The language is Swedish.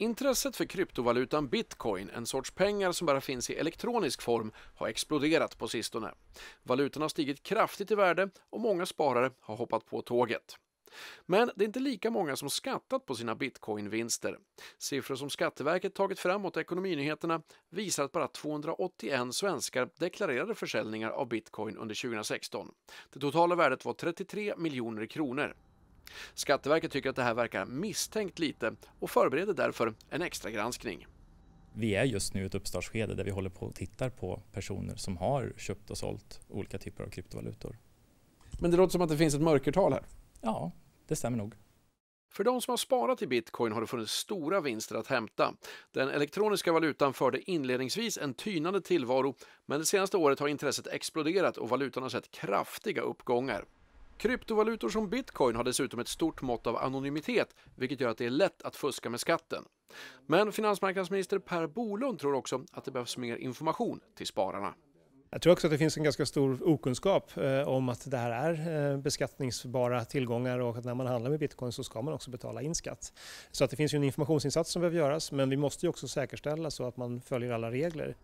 Intresset för kryptovalutan bitcoin, en sorts pengar som bara finns i elektronisk form, har exploderat på sistone. Valutan har stigit kraftigt i värde och många sparare har hoppat på tåget. Men det är inte lika många som skattat på sina bitcoinvinster. Siffror som Skatteverket tagit fram åt Ekonominyheterna visar att bara 281 svenskar deklarerade försäljningar av bitcoin under 2016. Det totala värdet var 33 miljoner kronor. Skatteverket tycker att det här verkar misstänkt lite och förbereder därför en extra granskning. Vi är just nu i ett uppstartsskede där vi håller på och tittar på personer som har köpt och sålt olika typer av kryptovalutor. Men det låter som att det finns ett mörkertal här? Ja, det stämmer nog. För de som har sparat i bitcoin har det funnits stora vinster att hämta. Den elektroniska valutan förde inledningsvis en tynande tillvaro, men det senaste året har intresset exploderat och valutan har sett kraftiga uppgångar. Kryptovalutor som bitcoin har dessutom ett stort mått av anonymitet, vilket gör att det är lätt att fuska med skatten. Men finansmarknadsminister Per Bolund tror också att det behövs mer information till spararna. Jag tror också att det finns en ganska stor okunskap eh, om att det här är eh, beskattningsbara tillgångar och att när man handlar med bitcoin så ska man också betala in skatt. Så att det finns ju en informationsinsats som behöver göras men vi måste ju också säkerställa så att man följer alla regler.